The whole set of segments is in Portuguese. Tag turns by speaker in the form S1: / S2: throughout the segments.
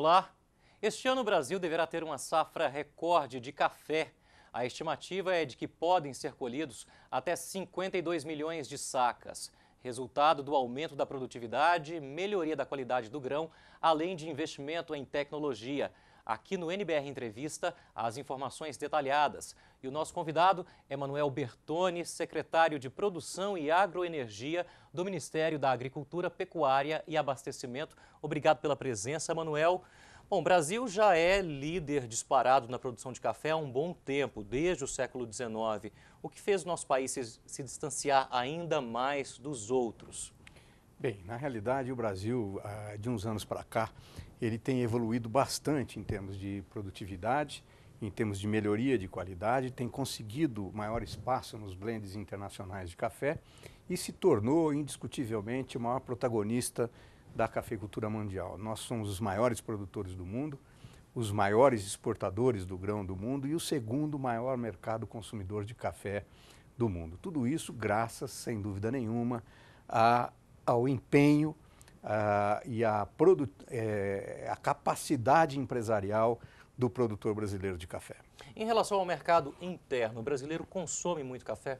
S1: Olá! Este ano o Brasil deverá ter uma safra recorde de café. A estimativa é de que podem ser colhidos até 52 milhões de sacas, resultado do aumento da produtividade, melhoria da qualidade do grão, além de investimento em tecnologia aqui no NBR Entrevista as informações detalhadas. E o nosso convidado é Manuel Bertoni, secretário de Produção e Agroenergia do Ministério da Agricultura, Pecuária e Abastecimento. Obrigado pela presença, Manuel. Bom, o Brasil já é líder disparado na produção de café há um bom tempo, desde o século XIX, o que fez o nosso país se, se distanciar ainda mais dos outros.
S2: Bem, na realidade, o Brasil, ah, de uns anos para cá, ele tem evoluído bastante em termos de produtividade, em termos de melhoria de qualidade, tem conseguido maior espaço nos blends internacionais de café e se tornou indiscutivelmente o maior protagonista da cafeicultura mundial. Nós somos os maiores produtores do mundo, os maiores exportadores do grão do mundo e o segundo maior mercado consumidor de café do mundo. Tudo isso graças, sem dúvida nenhuma, a ao empenho uh, e eh, à capacidade empresarial do produtor brasileiro de café.
S1: Em relação ao mercado interno, o
S2: brasileiro consome muito café?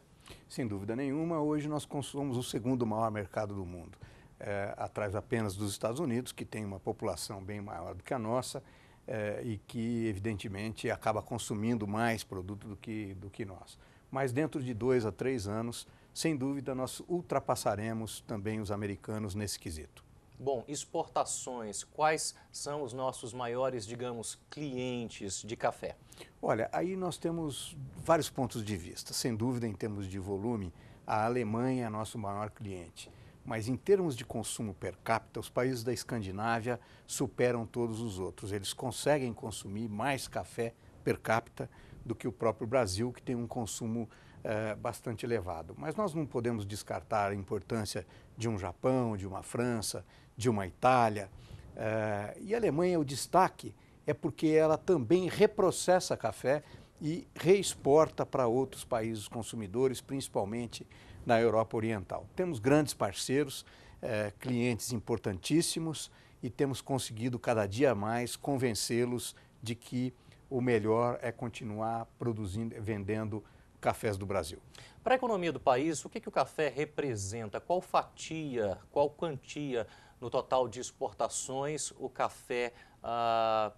S2: Sem dúvida nenhuma, hoje nós consumimos o segundo maior mercado do mundo, é, atrás apenas dos Estados Unidos, que tem uma população bem maior do que a nossa é, e que, evidentemente, acaba consumindo mais produto do que, do que nós. Mas dentro de dois a três anos, sem dúvida nós ultrapassaremos também os americanos nesse quesito.
S1: Bom, exportações, quais são os nossos maiores, digamos, clientes de café?
S2: Olha, aí nós temos vários pontos de vista. Sem dúvida, em termos de volume, a Alemanha é nosso maior cliente. Mas em termos de consumo per capita, os países da Escandinávia superam todos os outros. Eles conseguem consumir mais café per capita do que o próprio Brasil, que tem um consumo eh, bastante elevado. Mas nós não podemos descartar a importância de um Japão, de uma França, de uma Itália. Eh, e a Alemanha, o destaque é porque ela também reprocessa café e reexporta para outros países consumidores, principalmente na Europa Oriental. Temos grandes parceiros, eh, clientes importantíssimos e temos conseguido cada dia mais convencê-los de que o melhor é continuar produzindo, vendendo cafés do Brasil.
S1: Para a economia do país, o que, que o café representa? Qual fatia, qual quantia no total de exportações o café ah,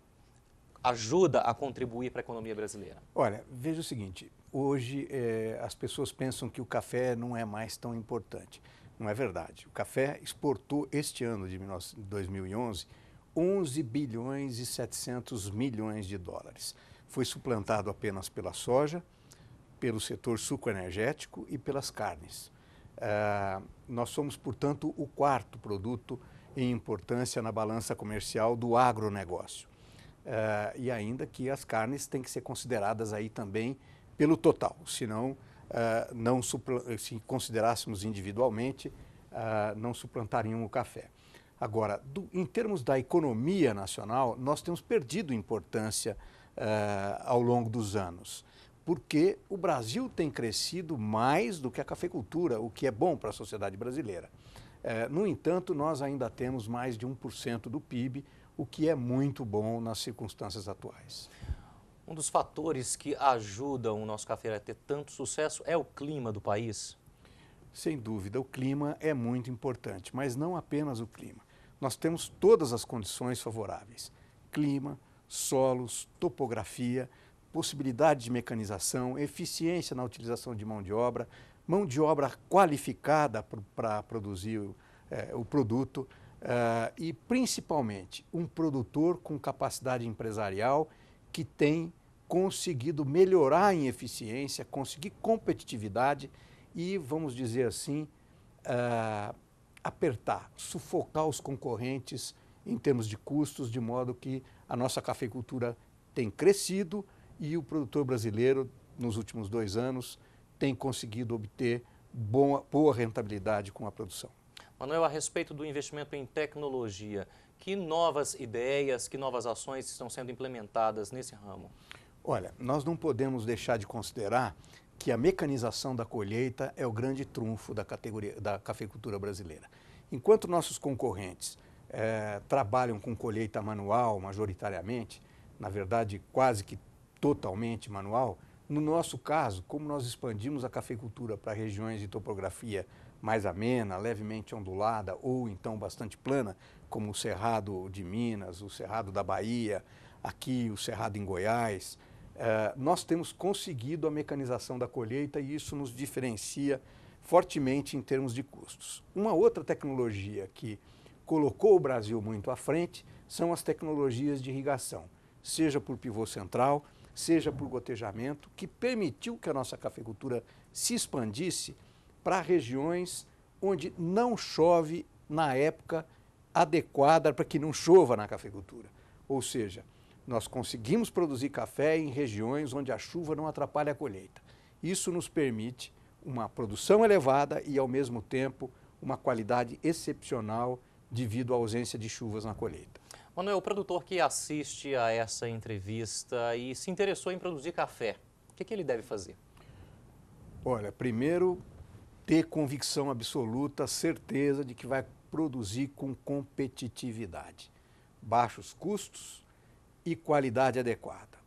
S1: ajuda a contribuir para a economia brasileira?
S2: Olha, veja o seguinte: hoje eh, as pessoas pensam que o café não é mais tão importante. Não é verdade. O café exportou este ano de 2011 11 bilhões e 700 milhões de dólares. Foi suplantado apenas pela soja pelo setor sucroenergético e pelas carnes. Uh, nós somos, portanto, o quarto produto em importância na balança comercial do agronegócio. Uh, e ainda que as carnes têm que ser consideradas aí também pelo total, senão uh, não ah, se considerássemos individualmente, uh, não suplantariam o café. Agora, do, em termos da economia nacional, nós temos perdido importância ao longo dos anos porque o Brasil tem crescido mais do que a cafeicultura, o que é bom para a sociedade brasileira. É, no entanto, nós ainda temos mais de 1% do PIB, o que é muito bom nas circunstâncias atuais.
S1: Um dos fatores que ajudam o nosso café a
S2: ter tanto sucesso é o clima do país? Sem dúvida, o clima é muito importante, mas não apenas o clima. Nós temos todas as condições favoráveis: clima, solos, topografia possibilidade de mecanização, eficiência na utilização de mão de obra, mão de obra qualificada para produzir é, o produto é, e, principalmente, um produtor com capacidade empresarial que tem conseguido melhorar em eficiência, conseguir competitividade e, vamos dizer assim, é, apertar, sufocar os concorrentes em termos de custos, de modo que a nossa cafeicultura tem crescido, e o produtor brasileiro, nos últimos dois anos, tem conseguido obter boa, boa rentabilidade com a produção.
S1: Manuel, a respeito do investimento em tecnologia, que novas ideias, que novas ações estão sendo implementadas nesse ramo?
S2: Olha, nós não podemos deixar de considerar que a mecanização da colheita é o grande trunfo da, categoria, da cafeicultura brasileira. Enquanto nossos concorrentes eh, trabalham com colheita manual majoritariamente, na verdade quase que totalmente manual, no nosso caso, como nós expandimos a cafeicultura para regiões de topografia mais amena, levemente ondulada ou então bastante plana, como o Cerrado de Minas, o Cerrado da Bahia, aqui o Cerrado em Goiás, eh, nós temos conseguido a mecanização da colheita e isso nos diferencia fortemente em termos de custos. Uma outra tecnologia que colocou o Brasil muito à frente são as tecnologias de irrigação, seja por pivô central, seja por gotejamento, que permitiu que a nossa cafeicultura se expandisse para regiões onde não chove na época adequada para que não chova na cafeicultura. Ou seja, nós conseguimos produzir café em regiões onde a chuva não atrapalha a colheita. Isso nos permite uma produção elevada e, ao mesmo tempo, uma qualidade excepcional devido à ausência de chuvas na colheita.
S1: Manoel, o produtor que assiste a essa entrevista e se interessou em produzir café, o que, que ele deve fazer?
S2: Olha, primeiro, ter convicção absoluta, certeza de que vai produzir com competitividade, baixos custos e qualidade adequada.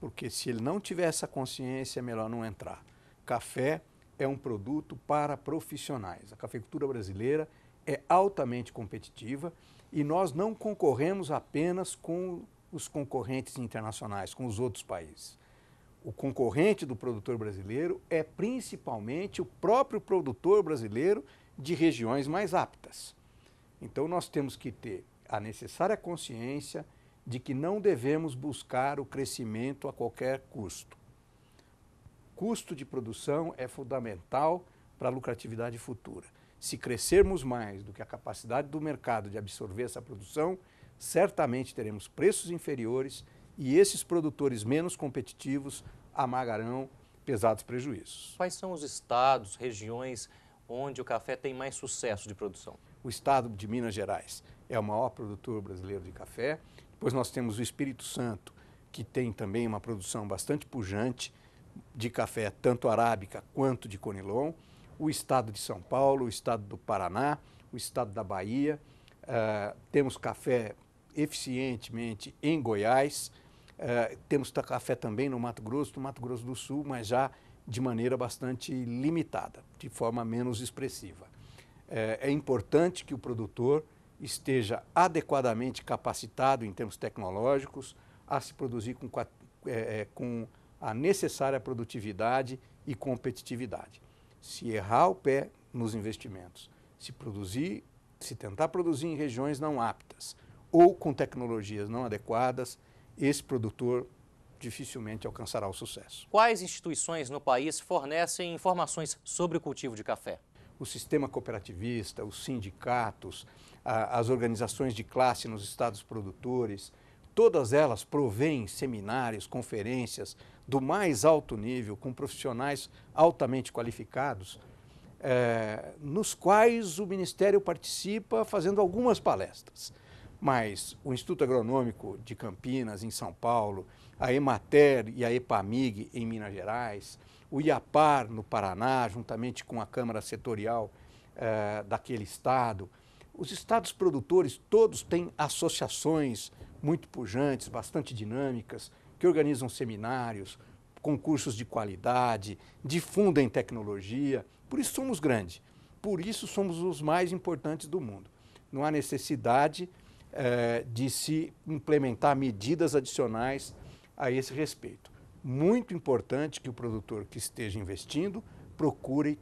S2: Porque se ele não tiver essa consciência, é melhor não entrar. Café é um produto para profissionais. A cafeicultura brasileira é altamente competitiva e nós não concorremos apenas com os concorrentes internacionais, com os outros países. O concorrente do produtor brasileiro é principalmente o próprio produtor brasileiro de regiões mais aptas. Então, nós temos que ter a necessária consciência de que não devemos buscar o crescimento a qualquer custo. Custo de produção é fundamental para a lucratividade futura. Se crescermos mais do que a capacidade do mercado de absorver essa produção, certamente teremos preços inferiores e esses produtores menos competitivos amargarão pesados prejuízos.
S1: Quais são os estados, regiões onde o café tem mais sucesso de produção?
S2: O estado de Minas Gerais é o maior produtor brasileiro de café. Depois nós temos o Espírito Santo, que tem também uma produção bastante pujante de café, tanto arábica quanto de conilon o estado de São Paulo, o estado do Paraná, o estado da Bahia. Uh, temos café eficientemente em Goiás, uh, temos café também no Mato Grosso, no Mato Grosso do Sul, mas já de maneira bastante limitada, de forma menos expressiva. Uh, é importante que o produtor esteja adequadamente capacitado em termos tecnológicos a se produzir com, é, com a necessária produtividade e competitividade se errar o pé nos investimentos, se produzir, se tentar produzir em regiões não aptas ou com tecnologias não adequadas, esse produtor dificilmente alcançará o sucesso.
S1: Quais instituições no país fornecem informações sobre o cultivo de café?
S2: O sistema cooperativista, os sindicatos, as organizações de classe nos estados produtores, Todas elas provêm seminários, conferências do mais alto nível, com profissionais altamente qualificados, é, nos quais o Ministério participa fazendo algumas palestras. Mas o Instituto Agronômico de Campinas, em São Paulo, a Emater e a EPAMIG, em Minas Gerais, o IAPAR, no Paraná, juntamente com a Câmara Setorial é, daquele estado, os estados produtores todos têm associações muito pujantes, bastante dinâmicas, que organizam seminários, concursos de qualidade, difundem tecnologia. Por isso somos grandes, por isso somos os mais importantes do mundo. Não há necessidade eh, de se implementar medidas adicionais a esse respeito. Muito importante que o produtor que esteja investindo procure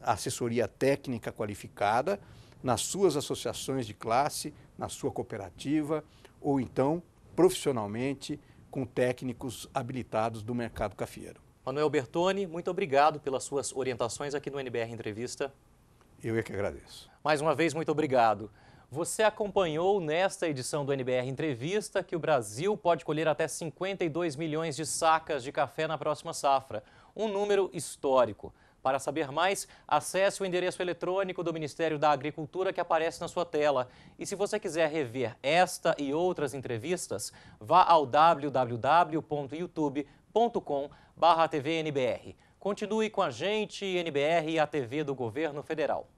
S2: assessoria técnica qualificada nas suas associações de classe, na sua cooperativa, ou então profissionalmente com técnicos habilitados do mercado cafeiro.
S1: Manuel Bertoni, muito obrigado pelas suas orientações aqui no NBR Entrevista.
S2: Eu é que agradeço.
S1: Mais uma vez, muito obrigado. Você acompanhou nesta edição do NBR Entrevista que o Brasil pode colher até 52 milhões de sacas de café na próxima safra, um número histórico. Para saber mais, acesse o endereço eletrônico do Ministério da Agricultura que aparece na sua tela. E se você quiser rever esta e outras entrevistas, vá ao www.youtube.com.br. Continue com a gente, NBR e a TV do Governo Federal.